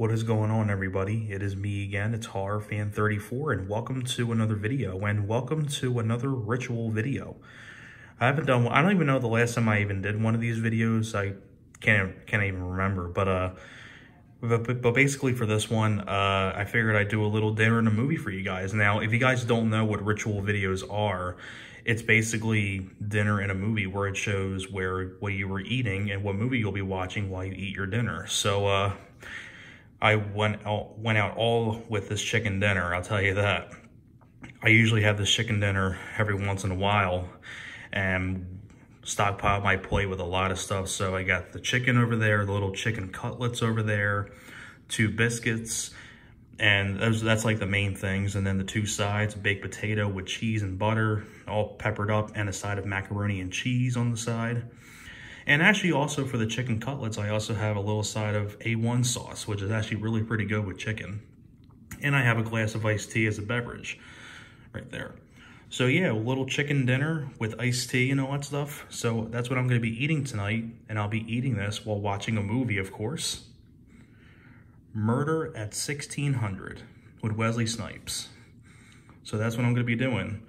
What is going on everybody? It is me again, it's Horror Fan 34 and welcome to another video and welcome to another ritual video. I haven't done I don't even know the last time I even did one of these videos. I can't can't even remember, but uh but, but basically for this one, uh, I figured I'd do a little dinner and a movie for you guys. Now, if you guys don't know what ritual videos are, it's basically dinner and a movie where it shows where what you were eating and what movie you'll be watching while you eat your dinner. So, uh, I went out, went out all with this chicken dinner, I'll tell you that. I usually have this chicken dinner every once in a while and stockpile my plate with a lot of stuff. So I got the chicken over there, the little chicken cutlets over there, two biscuits, and that's like the main things. And then the two sides, a baked potato with cheese and butter, all peppered up, and a side of macaroni and cheese on the side. And actually also for the chicken cutlets, I also have a little side of A1 sauce, which is actually really pretty good with chicken. And I have a glass of iced tea as a beverage right there. So yeah, a little chicken dinner with iced tea and all that stuff. So that's what I'm gonna be eating tonight. And I'll be eating this while watching a movie, of course. Murder at 1600 with Wesley Snipes. So that's what I'm gonna be doing.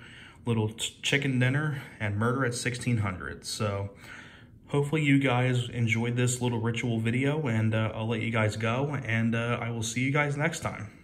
Little chicken dinner and murder at 1600. So Hopefully you guys enjoyed this little ritual video and uh, I'll let you guys go and uh, I will see you guys next time.